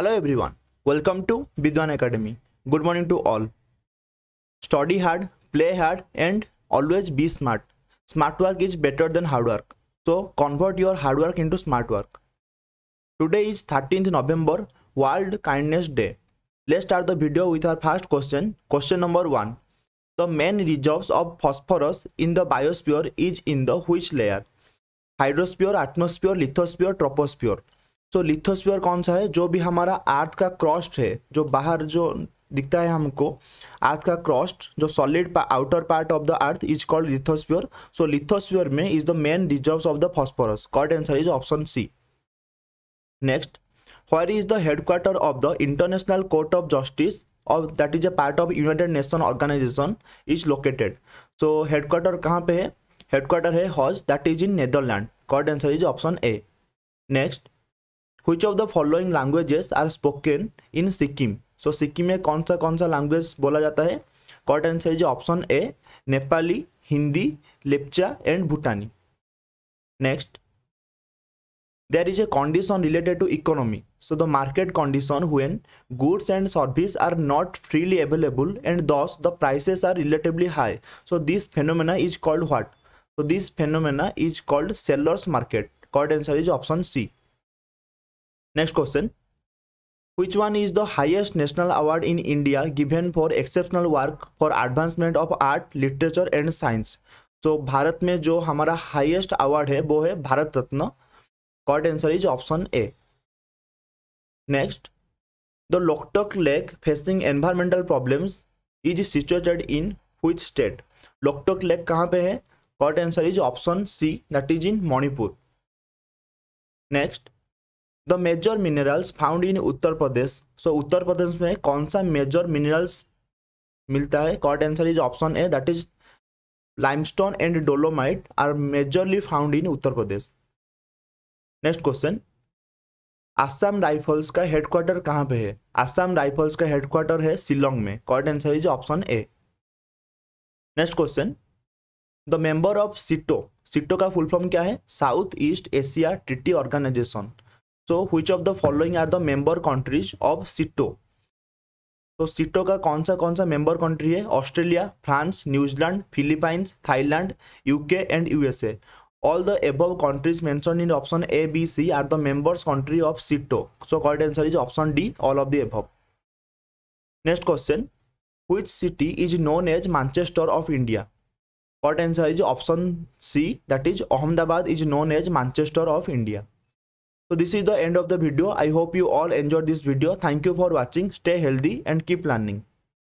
Hello everyone, welcome to Vidwan Academy. Good morning to all. Study hard, play hard and always be smart. Smart work is better than hard work. So convert your hard work into smart work. Today is 13th November, World Kindness Day. Let's start the video with our first question. Question number 1. The main reserves of phosphorus in the biosphere is in the which layer? Hydrosphere, atmosphere, lithosphere, troposphere. So lithosphere कौन सा है जो भी हमारा आर्थ का crossed है जो बाहर जो दिखता है हमको आर्थ का क्रॉस्ट जो solid outer part of the earth is called lithosphere so lithosphere में is the main reserve of the phosphorus correct answer is option C next where is the headquarter of the International Court of Justice of that is a part of United Nation Organisation is located so headquarter कहाँ पे है headquarter है Hague that is in Netherland correct answer is option A next which of the following languages are spoken in Sikkim so Sikkim में कौन सा कौन सा language बोला जाता है कॉट आंसर जो option A Nepali Hindi Lepcha and Bhutani next there is a condition related to economy so the market condition when goods and service are not freely available and thus the prices are relatively high so this phenomena is called what so this phenomena is called sellers market correct answer is option C Next question. Which one is the highest national award in India given for exceptional work for advancement of art, literature and science? तो so, Bharat में जो हमारा highest award है वो है Bharat Ratna correct answer is option A next the Loktak lake facing environmental problems is situated in which state Loktak lake कहाँ पे है correct answer is option C that is in Manipur next the major minerals found in Uttar Pradesh so Uttar Pradesh में कौन सा major minerals मिलता है correct answer is option A that is limestone and dolomite are majorly found in Uttar Pradesh next question Assam Rifles का headquarter कहाँ पे है Assam Rifles का हेडक्वार्टर है शिलोंग में correct answer is option A next question the member of SEATO SEATO का full form क्या है South East Asia Treaty Organisation so which of the following are the member countries of SEATO तो SEATO का कौन सा कौन सा member country है Australia France New Zealand Philippines Thailand UK and USA all the above countries mention in option A B C are the members country of सिटो so correct answer is option D all of the above next question which city is known as Manchester of India correct answer is option C that is Ahmedabad is known as Manchester of India So this is the end of the video. I hope you all enjoyed this video. Thank you for watching. Stay healthy and keep learning.